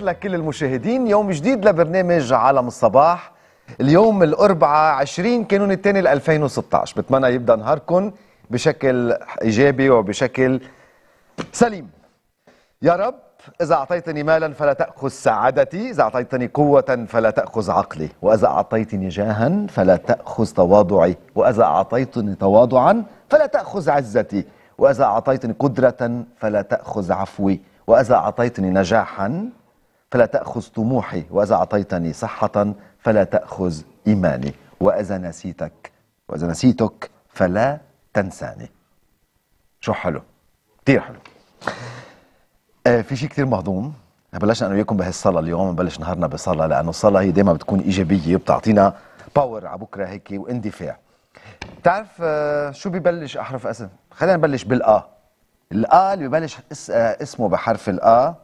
خير لكل المشاهدين يوم جديد لبرنامج عالم الصباح اليوم الأربعة عشرين كانون الثاني 2016 بتمنى يبدأ نهاركم بشكل إيجابي وبشكل سليم يا رب إذا أعطيتني مالا فلا تأخذ سعادتي إذا أعطيتني قوة فلا تأخذ عقلي وإذا أعطيتني جاها فلا تأخذ تواضعي وإذا أعطيتني تواضعا فلا تأخذ عزتي وإذا أعطيتني قدرة فلا تأخذ عفوي وإذا أعطيتني نجاحا فلا تأخذ طموحي وإذا أعطيتني صحة فلا تأخذ إيماني وإذا نسيتك وإذا نسيتك فلا تنساني شو حلو كتير حلو آه في شيء كتير مهضوم بلشنا انا وياكم بهالصلاه اليوم نبلش نهارنا بصلاه لانه الصلاه هي دائما بتكون ايجابيه وبتعطينا باور على بكره هيك واندفاع بتعرف آه شو ببلش احرف اسم خلينا نبلش بالآ الآ اللي ببلش آه، اسمه بحرف الآ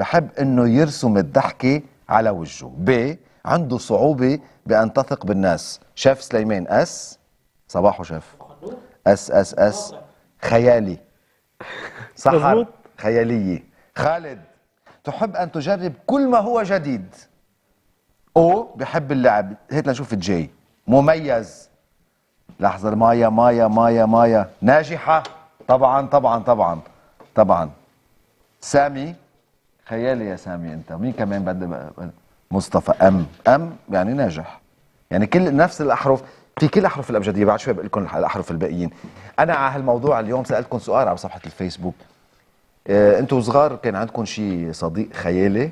بحب انه يرسم الضحكه على وجهه ب عنده صعوبه بان تثق بالناس شاف سليمان اس صباحه شاف اس اس اس خيالي سحر خياليه خالد تحب ان تجرب كل ما هو جديد او بحب اللعب هيك لنشوف الجاي مميز لحظه مايا مايا مايا مايا ناجحه طبعا طبعا طبعا طبعا سامي خيالي يا سامي انت ومين كمان بعد مصطفى ام ام يعني ناجح يعني كل نفس الاحرف في كل احرف الابجديه بعد شوي بقول لكم الاحرف الباقيين انا على هالموضوع اليوم سالتكم سؤال على صفحه الفيسبوك اه انتم صغار كان عندكم شيء صديق خيالي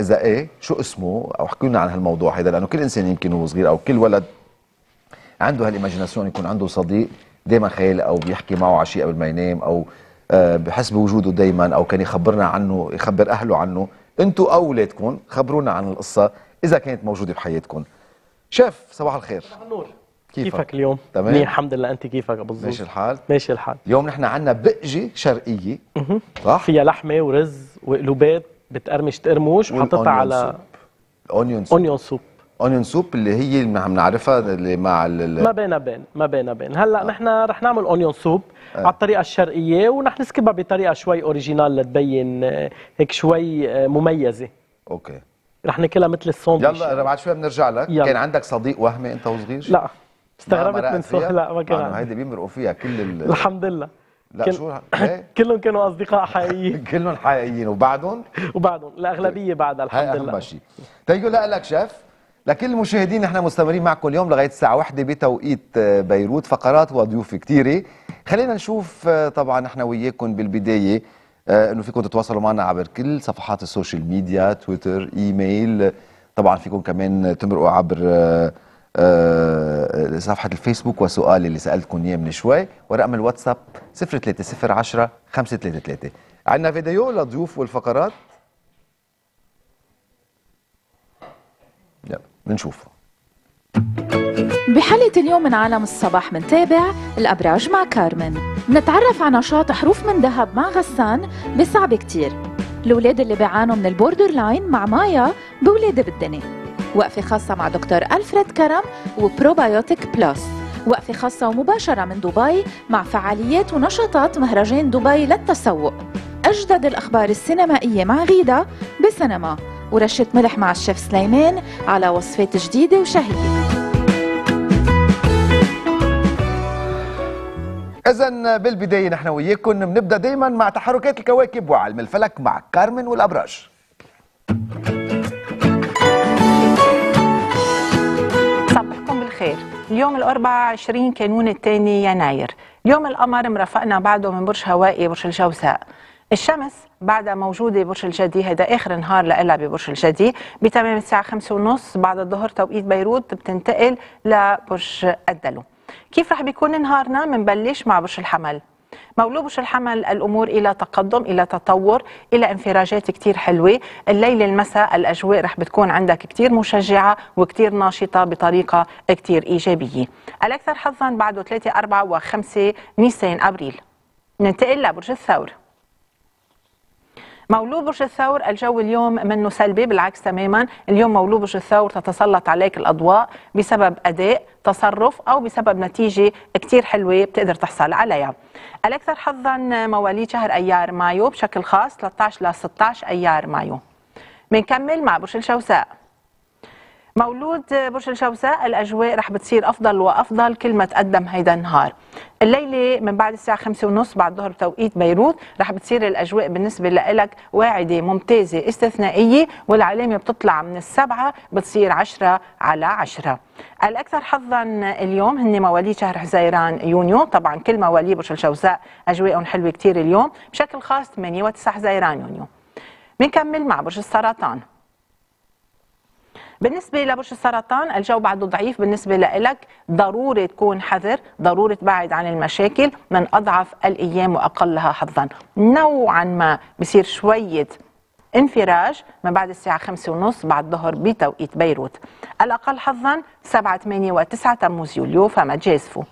اذا ايه شو اسمه او احكوا لنا عن هالموضوع هذا لانه كل انسان يمكن هو صغير او كل ولد عنده هالايماجيناسيون يكون عنده صديق دائما خيالي او بيحكي معه على شيء قبل ما ينام او آه، بحسب وجوده دائما او كان يخبرنا عنه يخبر اهله عنه انتم او اولادكم خبرونا عن القصه اذا كانت موجوده بحياتكم شيف صباح الخير صباح النور كيفك, كيفك اليوم؟ تمام الحمد لله انت كيفك ابو ماشي الحال؟ ماشي الحال اليوم نحن عندنا بقجه شرقيه صح؟ فيها لحمه ورز وقلوبات بتقرمش تقرموش وحطيتها على اونيون سوب اونيون سوب اونيون سوب اللي هي اللي نعرفها اللي مع ال ما بينا بين ما بينا بين هلا آه. نحن رح نعمل اونيون سوب آه. على الطريقه الشرقيه ورح نسكبها بطريقه شوي اوريجينال لتبين آه، هيك شوي آه، مميزه اوكي رح ناكلها مثل الساندويتش يلا بعد شوي بنرجع لك يلا. كان عندك صديق وهمي انت وصغير لا استغربت من سؤال لا ما كان آه، هيدي بيمرقوا فيها كل ال... الحمد لله لا كل... شو إيه؟ كلهم كانوا اصدقاء حقيقيين كلهم حقيقيين وبعدهم وبعدهم الاغلبيه بعدها الحمد لله هي طيب، اهم شيء تيجي لك شيف لكل المشاهدين احنا مستمرين معكم اليوم لغايه الساعه 1 بتوقيت آه، بيروت فقرات وضيوف كتيره خلينا نشوف آه، طبعا احنا وياكم بالبدايه آه، انه فيكم تتواصلوا معنا عبر كل صفحات السوشيال ميديا تويتر ايميل طبعا فيكم كمان تمرقوا عبر صفحه الفيسبوك وسؤال اللي سالتكم اياه من شوي ورقم الواتساب 03010 533 عندنا فيديو للضيوف والفقرات يلا بنشوفه بحلقة اليوم من عالم الصباح منتابع الأبراج مع كارمن منتعرف على نشاط حروف من ذهب مع غسان بصعب كتير الولاد اللي بيعانوا من البوردر لاين مع مايا بولادة بالدنيا وقفة خاصة مع دكتور ألفريد كرم وبروبايوتيك بلس وقفة خاصة ومباشرة من دبي مع فعاليات ونشاطات مهرجان دبي للتسوق أجدد الأخبار السينمائية مع غيدا بسينما ورشة ملح مع الشيف سليمان على وصفات جديدة وشهية إذا بالبداية نحن وياكم بنبدأ دايما مع تحركات الكواكب وعلم الفلك مع كارمن والأبراج صبحكم بالخير اليوم الأربعاء 20 كانون الثاني يناير اليوم القمر مرافقنا بعده من برج هوائي برج الجوزاء الشمس بعدها موجودة برج الجدي هذا آخر نهار لها ببرج الجدي بتمام الساعة خمسة ونص بعد الظهر توقيت بيروت بتنتقل لبرج الدلو كيف رح بيكون نهارنا منبلش مع برج الحمل مولود برج الحمل الامور الى تقدم الى تطور الى انفراجات كثير حلوه الليل المساء الاجواء رح بتكون عندك كثير مشجعه وكثير ناشطه بطريقه كثير ايجابيه الاكثر حظا بعده 3 4 و5 نيسان ابريل ننتقل لبرج الثور مولود برج الثور الجو اليوم منه سلبي بالعكس تماما اليوم مولود برج الثور تتسلط عليك الأضواء بسبب أداء تصرف أو بسبب نتيجة كتير حلوة بتقدر تحصل عليها الأكثر حظا مواليد شهر أيار مايو بشكل خاص 13 ل 16 أيار مايو بنكمل مع برج الجوزاء مولود برج الجوزاء الأجواء رح بتصير أفضل وأفضل كل ما تقدم هيدا النهار الليلة من بعد الساعة خمسة ونص بعد ظهر بتوقيت بيروت رح بتصير الأجواء بالنسبة لك واعدة ممتازة استثنائية والعلامة بتطلع من السبعة بتصير عشرة على عشرة الأكثر حظا اليوم هن مواليد شهر حزيران يونيو طبعا كل مواليد برج الجوزاء أجواءهم حلوة كثير اليوم بشكل خاص 8 و9 حزيران يونيو بنكمل مع برج السرطان بالنسبه لبرج السرطان الجو بعده ضعيف بالنسبه لك ضروري تكون حذر ضروري تبعد عن المشاكل من اضعف الايام واقلها حظا نوعا ما بصير شويه انفراج من بعد الساعة خمسة ونص بعد الظهر بتوقيت بيروت الأقل حظا 7 8 و9 تموز يوليو فما تجازفوا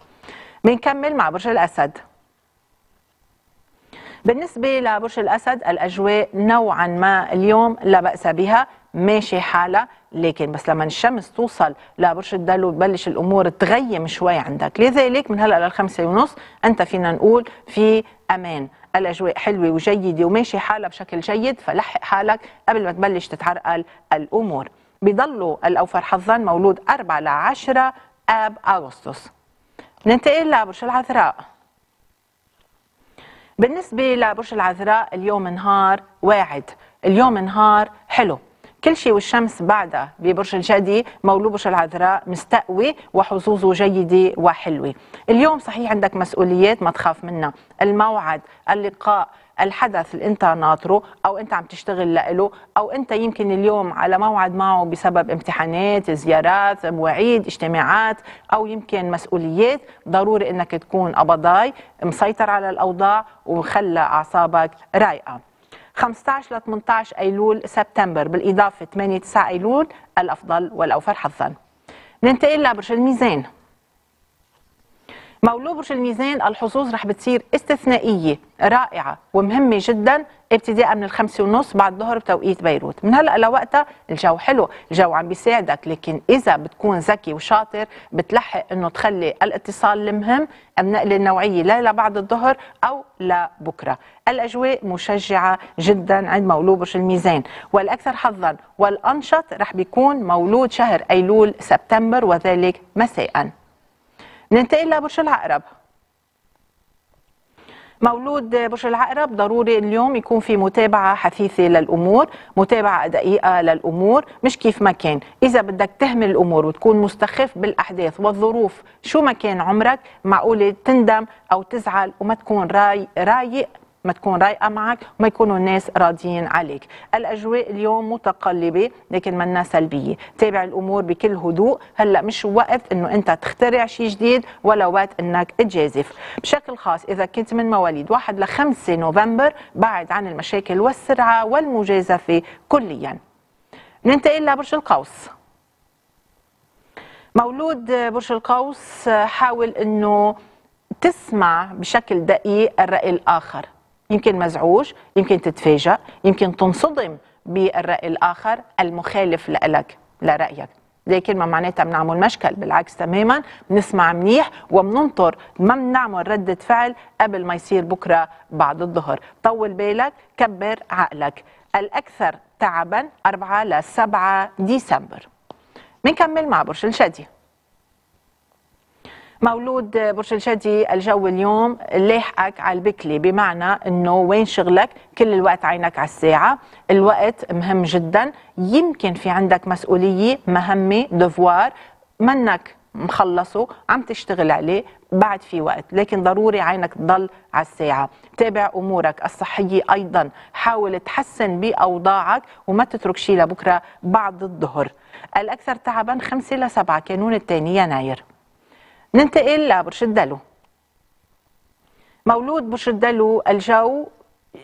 بنكمل مع برج الأسد بالنسبة لبرج الأسد الأجواء نوعا ما اليوم لا بأس بها ماشي حاله لكن بس لما الشمس توصل لبرج الدلو تبلش الامور تغيم شوي عندك لذلك من هلا للخمسه ونص انت فينا نقول في امان الاجواء حلوه وجيده وماشي حالها بشكل جيد فلحق حالك قبل ما تبلش تتعرقل الامور بيضلوا الاوفر حظا مولود 4 ل 10 اب اغسطس ننتقل لبرج العذراء بالنسبه لبرج العذراء اليوم نهار واعد اليوم نهار حلو كل شيء والشمس بعدها ببرج الجدي برج العذراء مستقوي وحظوظه جيدة وحلوة اليوم صحيح عندك مسؤوليات ما تخاف منها الموعد اللقاء الحدث اللي انت ناطره او انت عم تشتغل له او انت يمكن اليوم على موعد معه بسبب امتحانات زيارات مواعيد اجتماعات او يمكن مسؤوليات ضروري انك تكون قبضاي مسيطر على الاوضاع وخلى اعصابك رايقه 15 ل 18 أيلول سبتمبر بالإضافة 8 9 أيلول الأفضل والأوفر حظا ننتقل لبرج الميزان مولود برج الميزان الحظوظ رح بتصير استثنائية رائعة ومهمة جدا ابتداء من الخمسة ونص بعد الظهر بتوقيت بيروت من هلا لوقتها الجو حلو الجو عم بيساعدك لكن اذا بتكون ذكي وشاطر بتلحق انه تخلي الاتصال المهم النقله النوعيه لا لبعد الظهر او لبكره الاجواء مشجعه جدا عند مولود برج الميزان والاكثر حظا والانشط رح بيكون مولود شهر ايلول سبتمبر وذلك مساء ننتقل لبرج العقرب مولود بشر العقرب ضروري اليوم يكون في متابعة حثيثة للأمور متابعة دقيقة للأمور مش كيف ما كان إذا بدك تهمل الأمور وتكون مستخف بالأحداث والظروف شو ما كان عمرك معقولة تندم أو تزعل وما تكون رايق ما تكون رايقه معك وما يكونوا الناس راضيين عليك الاجواء اليوم متقلبه لكن منا سلبيه تابع الامور بكل هدوء هلا مش وقت انه انت تخترع شيء جديد ولا وقت انك تجازف بشكل خاص اذا كنت من مواليد 1 ل 5 نوفمبر بعد عن المشاكل والسرعه والمجازفه كليا ننتقل لبرج القوس مولود برج القوس حاول انه تسمع بشكل دقيق الرأي الآخر يمكن مزعوج يمكن تتفاجأ يمكن تنصدم بالرأي الآخر المخالف لك لرأيك لكن ما معناتها بنعمل مشكل بالعكس تماما بنسمع منيح وبننطر ما بنعمل ردة فعل قبل ما يصير بكرة بعد الظهر طول بالك كبر عقلك الأكثر تعبا 4 ل 7 ديسمبر منكمل مع برج الجدي مولود برج الجدي الجو اليوم لاحقك على البكلة بمعنى انه وين شغلك كل الوقت عينك على الساعة الوقت مهم جدا يمكن في عندك مسؤولية مهمة دفوار منك مخلصه عم تشتغل عليه بعد في وقت لكن ضروري عينك تضل على الساعة تابع أمورك الصحية أيضا حاول تحسن بأوضاعك وما تترك شيء لبكرة بعد الظهر الأكثر تعبا 5 ل 7 كانون الثاني يناير ننتقل لبرشدالو مولود برشدالو الجو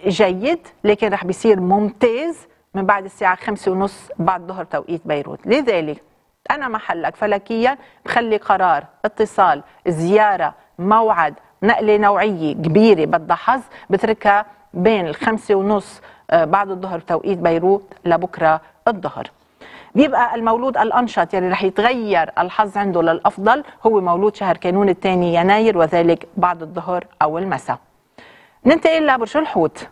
جيد لكن رح بيصير ممتاز من بعد الساعة خمسة ونص بعد ظهر توقيت بيروت لذلك أنا محلك فلكيا بخلي قرار اتصال زيارة موعد نقلة نوعية كبيرة بدها حظ بتركها بين الخمسة ونص آه، بعد الظهر توقيت بيروت لبكرة الظهر بيبقى المولود الانشط يعني رح يتغير الحظ عنده للافضل هو مولود شهر كانون الثاني يناير وذلك بعد الظهر او المساء ننتقل لبرج الحوت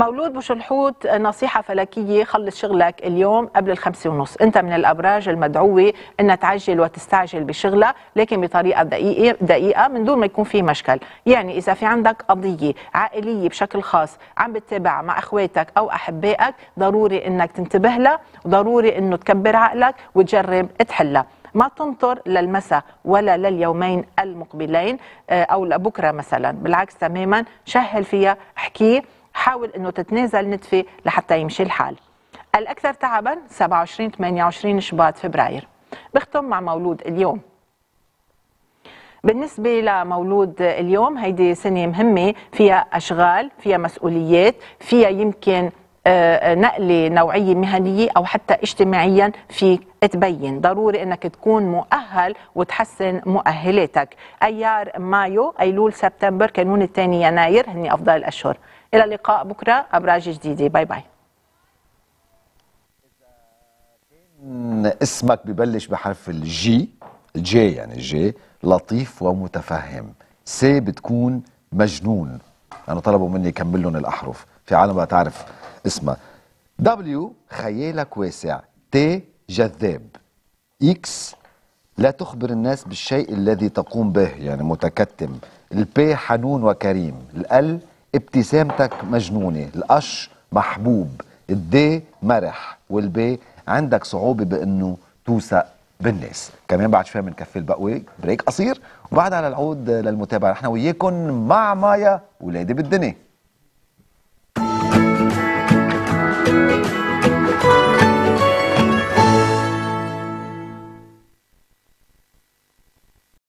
مولود الحوت نصيحة فلكية خلص شغلك اليوم قبل الخمسة ونص أنت من الأبراج المدعوة أن تعجل وتستعجل بشغلة لكن بطريقة دقيقة, دقيقة من دون ما يكون في مشكل يعني إذا في عندك قضية عائلية بشكل خاص عم بتتابعها مع أخواتك أو أحبائك ضروري أنك تنتبه لها وضروري أنه تكبر عقلك وتجرب تحلها ما تنطر للمساء ولا لليومين المقبلين آه، أو لبكرة مثلا بالعكس تماما شهل فيها احكيه بتحاول انه تتنازل نتفه لحتى يمشي الحال الاكثر تعبا 27 28 شباط فبراير بختم مع مولود اليوم بالنسبة لمولود اليوم هيدي سنة مهمة فيها أشغال فيها مسؤوليات فيها يمكن آه، آه، نقلة نوعية مهنية أو حتى اجتماعيا فيك تبين ضروري أنك تكون مؤهل وتحسن مؤهلاتك أيار مايو أيلول سبتمبر كانون الثاني يناير هني أفضل الأشهر إلى اللقاء بكرة أبراج جديدة باي باي اسمك ببلش بحرف الجي الجي يعني الجي لطيف ومتفهم سي بتكون مجنون أنا طلبوا مني كمل لهم الأحرف في عالم ما تعرف اسمها دبليو خيالك واسع تي جذاب إكس لا تخبر الناس بالشيء الذي تقوم به يعني متكتم البي حنون وكريم الال ابتسامتك مجنونة القش محبوب الدي مرح والبي عندك صعوبة بأنه توثق بالناس كمان بعد شوية بنكفي البقوة بريك قصير وبعدها للعود للمتابعة رحنا وياكم مع مايا ولادي بالدنيا